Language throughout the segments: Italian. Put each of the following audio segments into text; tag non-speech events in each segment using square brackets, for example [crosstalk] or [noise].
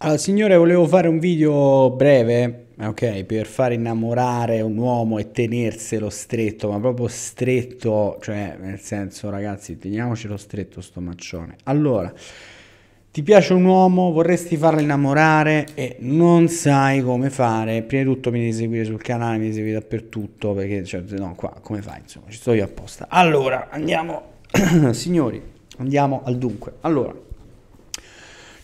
Allora, signore, volevo fare un video breve, ok, per far innamorare un uomo e tenerselo stretto, ma proprio stretto, cioè nel senso, ragazzi, teniamocelo stretto sto maccione. Allora, ti piace un uomo, vorresti farlo innamorare e non sai come fare. Prima di tutto mi devi seguire sul canale, mi devi seguire dappertutto, perché cioè, no, qua come fai, insomma, ci sto io apposta. Allora, andiamo, [coughs] signori, andiamo al dunque. Allora,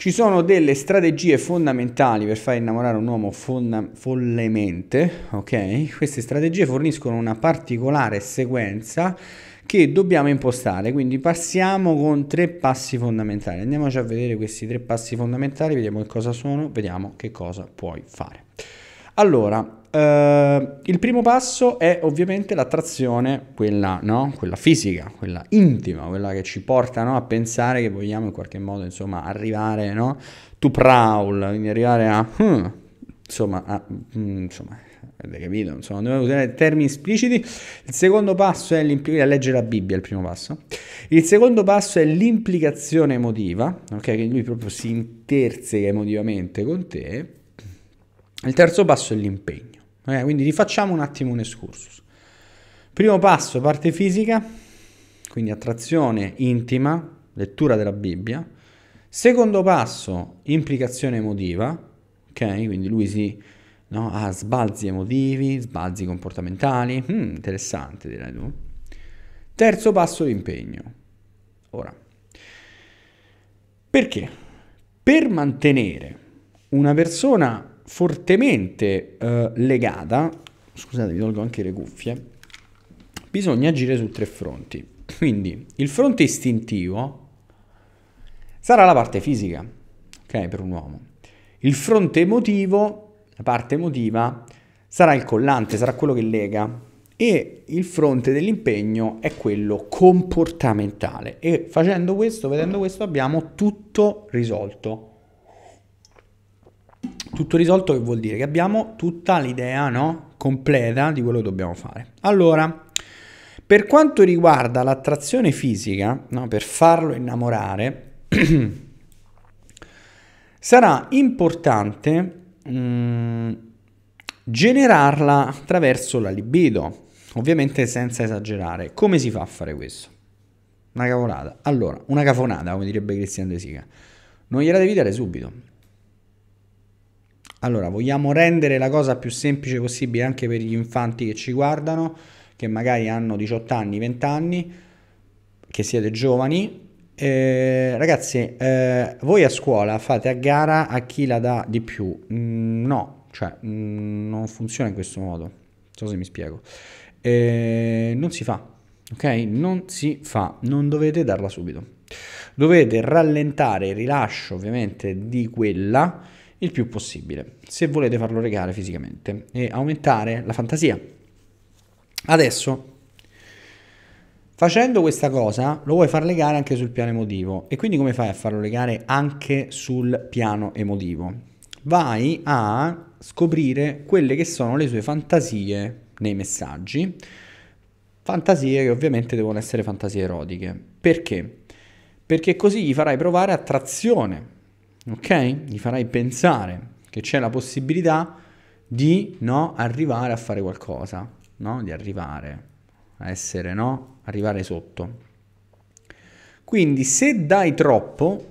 ci sono delle strategie fondamentali per far innamorare un uomo follemente, ok? Queste strategie forniscono una particolare sequenza che dobbiamo impostare, quindi passiamo con tre passi fondamentali. Andiamoci a vedere questi tre passi fondamentali, vediamo che cosa sono, vediamo che cosa puoi fare. Allora, eh, il primo passo è ovviamente l'attrazione, quella, no? quella fisica, quella intima, quella che ci porta no? a pensare che vogliamo in qualche modo insomma, arrivare no? to prowl, quindi arrivare a... Hmm, insomma, a, hmm, insomma, avete capito? Insomma, dobbiamo usare termini espliciti. Il secondo passo è l'implicazione, leggere la Bibbia, il primo passo. Il secondo passo è l'implicazione emotiva, ok? Che lui proprio si interseca emotivamente con te. Il terzo passo è l'impegno. Okay, eh, quindi rifacciamo un attimo un escursus. Primo passo, parte fisica, quindi attrazione intima, lettura della Bibbia. Secondo passo, implicazione emotiva, ok? Quindi lui si no, ha sbalzi emotivi, sbalzi comportamentali, mm, interessante direi tu. Terzo passo, l'impegno. Ora, perché? Per mantenere una persona fortemente eh, legata, scusate vi tolgo anche le cuffie, bisogna agire su tre fronti. Quindi il fronte istintivo sarà la parte fisica, ok, per un uomo. Il fronte emotivo, la parte emotiva, sarà il collante, sarà quello che lega. E il fronte dell'impegno è quello comportamentale. E facendo questo, vedendo questo, abbiamo tutto risolto. Tutto risolto che vuol dire che abbiamo tutta l'idea no? completa di quello che dobbiamo fare. Allora, per quanto riguarda l'attrazione fisica, no? per farlo innamorare, [clears throat] sarà importante mh, mm, generarla attraverso la libido, ovviamente senza esagerare. Come si fa a fare questo? Una cavolata. Allora, una cafonata, come direbbe Cristian De Sica. Non gliela devi dare subito allora, vogliamo rendere la cosa più semplice possibile anche per gli infanti che ci guardano, che magari hanno 18 anni, 20 anni, che siete giovani. Eh, ragazzi, eh, voi a scuola fate a gara a chi la dà di più? Mm, no, cioè mm, non funziona in questo modo. Non so se mi spiego. Eh, non si fa, ok? Non si fa, non dovete darla subito. Dovete rallentare il rilascio ovviamente di quella il più possibile, se volete farlo regare fisicamente e aumentare la fantasia. Adesso, facendo questa cosa, lo vuoi far legare anche sul piano emotivo e quindi come fai a farlo legare anche sul piano emotivo? Vai a scoprire quelle che sono le sue fantasie nei messaggi, fantasie che ovviamente devono essere fantasie erotiche. Perché? Perché così gli farai provare attrazione ok? Gli farai pensare che c'è la possibilità di no, arrivare a fare qualcosa, no? di arrivare a essere, no? arrivare sotto. Quindi se dai troppo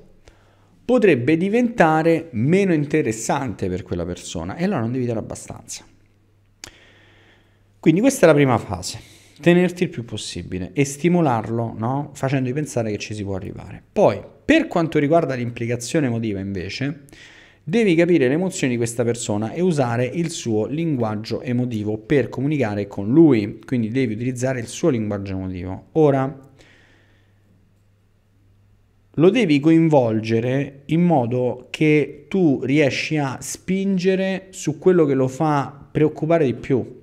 potrebbe diventare meno interessante per quella persona e allora non devi dare abbastanza. Quindi questa è la prima fase tenerti il più possibile e stimolarlo, no? facendogli pensare che ci si può arrivare. Poi, per quanto riguarda l'implicazione emotiva, invece, devi capire le emozioni di questa persona e usare il suo linguaggio emotivo per comunicare con lui, quindi devi utilizzare il suo linguaggio emotivo. Ora, lo devi coinvolgere in modo che tu riesci a spingere su quello che lo fa preoccupare di più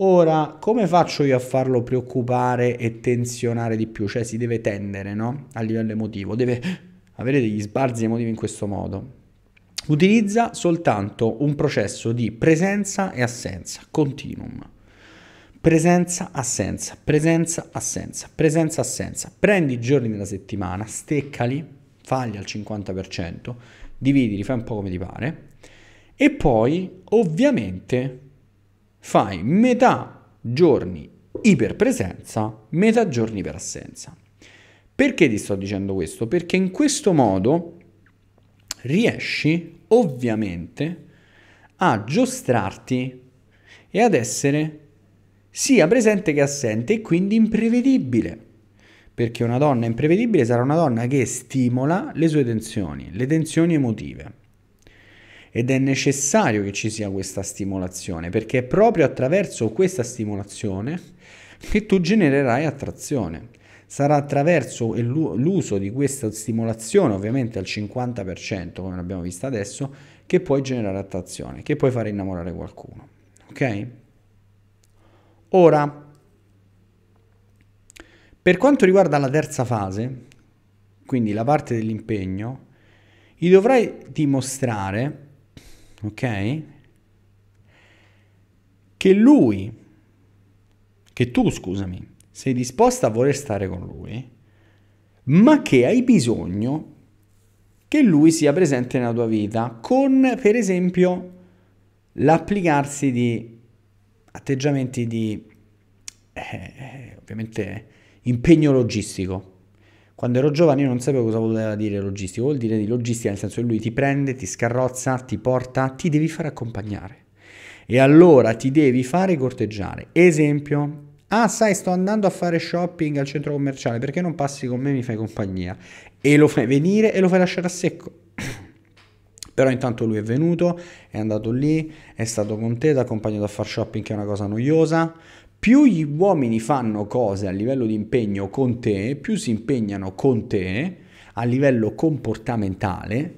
Ora, come faccio io a farlo preoccupare e tensionare di più? Cioè si deve tendere, no? A livello emotivo, deve avere degli sbarzi emotivi in questo modo. Utilizza soltanto un processo di presenza e assenza, continuum. Presenza, assenza, presenza, assenza, presenza, assenza. Prendi i giorni della settimana, steccali, falli al 50%, dividili, fai un po' come ti pare. E poi, ovviamente, fai metà giorni iperpresenza, metà giorni per assenza. Perché ti sto dicendo questo? Perché in questo modo riesci ovviamente a giostrarti e ad essere sia presente che assente e quindi imprevedibile. Perché una donna imprevedibile sarà una donna che stimola le sue tensioni, le tensioni emotive ed è necessario che ci sia questa stimolazione perché è proprio attraverso questa stimolazione che tu genererai attrazione. Sarà attraverso l'uso di questa stimolazione, ovviamente al 50%, come abbiamo visto adesso, che puoi generare attrazione, che puoi fare innamorare qualcuno. Ok? Ora, per quanto riguarda la terza fase, quindi la parte dell'impegno, gli dovrai dimostrare ok? Che lui, che tu scusami, sei disposta a voler stare con lui, ma che hai bisogno che lui sia presente nella tua vita con, per esempio, l'applicarsi di atteggiamenti di, eh, ovviamente, impegno logistico. Quando ero giovane io non sapevo cosa voleva dire logistico, vuol dire di logistica nel senso che lui ti prende, ti scarrozza, ti porta, ti devi far accompagnare. E allora ti devi fare corteggiare. Esempio, Ah, sai, sto andando a fare shopping al centro commerciale, perché non passi con me e mi fai compagnia? E lo fai venire e lo fai lasciare a secco. [clears throat] Però intanto lui è venuto, è andato lì, è stato con te, ti ha accompagnato a fare shopping che è una cosa noiosa, più gli uomini fanno cose a livello di impegno con te, più si impegnano con te a livello comportamentale,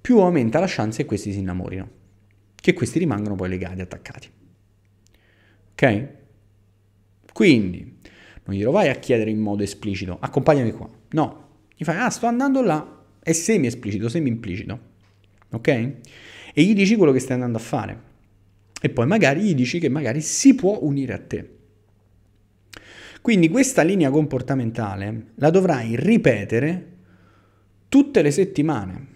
più aumenta la chance che questi si innamorino, che questi rimangano poi legati, attaccati. Ok? Quindi, non glielo vai a chiedere in modo esplicito, accompagnami qua. No, gli fai, ah, sto andando là, è semi-esplicito, semi-implicito. Ok? E gli dici quello che stai andando a fare e poi magari gli dici che magari si può unire a te. Quindi questa linea comportamentale la dovrai ripetere tutte le settimane.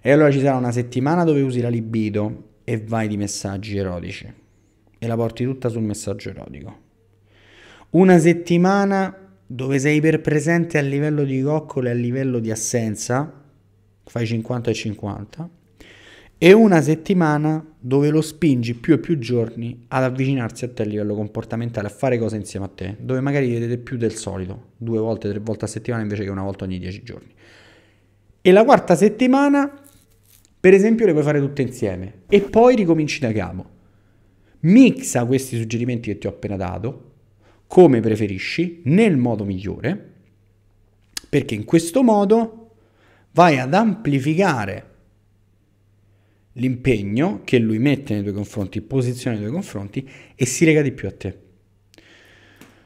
E allora ci sarà una settimana dove usi la libido e vai di messaggi erotici e la porti tutta sul messaggio erotico. Una settimana dove sei iperpresente a livello di coccole e a livello di assenza, fai 50 e 50 e una settimana dove lo spingi più e più giorni ad avvicinarsi a te a livello comportamentale, a fare cose insieme a te, dove magari vedete più del solito, due volte, tre volte a settimana invece che una volta ogni dieci giorni. E la quarta settimana, per esempio, le puoi fare tutte insieme e poi ricominci da capo. Mixa questi suggerimenti che ti ho appena dato, come preferisci, nel modo migliore, perché in questo modo vai ad amplificare l'impegno che lui mette nei tuoi confronti, posiziona nei tuoi confronti e si lega di più a te.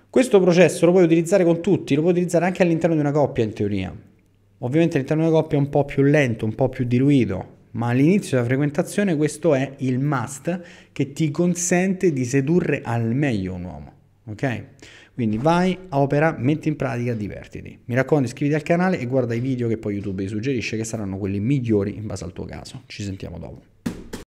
Questo processo lo puoi utilizzare con tutti, lo puoi utilizzare anche all'interno di una coppia in teoria. Ovviamente all'interno di una coppia è un po' più lento, un po' più diluito, ma all'inizio della frequentazione questo è il must che ti consente di sedurre al meglio un uomo, ok? Quindi vai, opera, metti in pratica, divertiti. Mi raccomando iscriviti al canale e guarda i video che poi YouTube ti suggerisce che saranno quelli migliori in base al tuo caso. Ci sentiamo dopo.